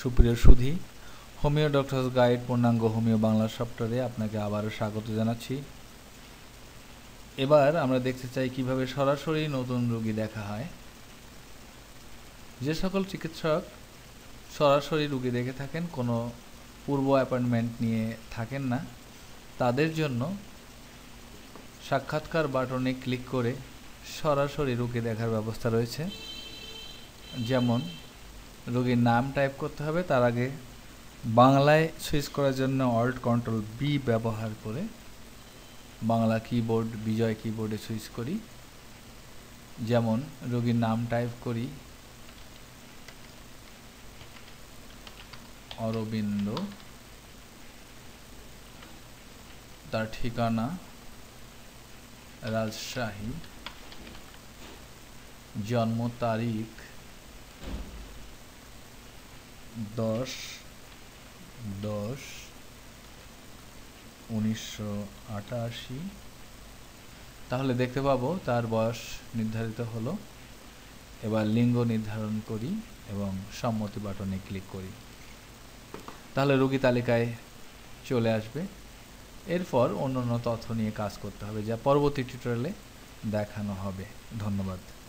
সুপ্রিয় সুধী homeo doctors guide পূর্ণাঙ্গ হোমিও বাংলা সফটওয়্যারে আপনাকে আবারও স্বাগত জানাচ্ছি এবার আমরা দেখতে চাই কিভাবে সরাসরি নতুন রোগী দেখা হয় যে সকল চিকিৎসক সরাসরি রুগী দেখে থাকেন কোনো পূর্ব অ্যাপয়েন্টমেন্ট নিয়ে থাকেন না তাদের জন্য সাক্ষাৎকার বাটনে ক্লিক করে সরাসরি রুগী দেখার ব্যবস্থা রয়েছে যেমন রোগীর নাম টাইপ করতে হবে তার আগে বাংলায় সুইচ করার জন্য অল্ট কন্ট্রোল বি ব্যবহার করে বাংলা কিবোর্ড বিজয় কিবোর্ডে সুইচ করি যেমন রোগীর নাম টাইপ করি অরবিন্দ তার ঠিকানা রাজশাহী জন্ম তারিখ দশ দশ উনিশশো আটাশি তাহলে দেখতে পাবো তার বয়স নির্ধারিত হলো এবার লিঙ্গ নির্ধারণ করি এবং সম্মতি বাটনে ক্লিক করি তাহলে রোগী তালিকায় চলে আসবে এরপর অন্যান্য তথ্য নিয়ে কাজ করতে হবে যা পরবর্তী টিউটোরিয়ালে দেখানো হবে ধন্যবাদ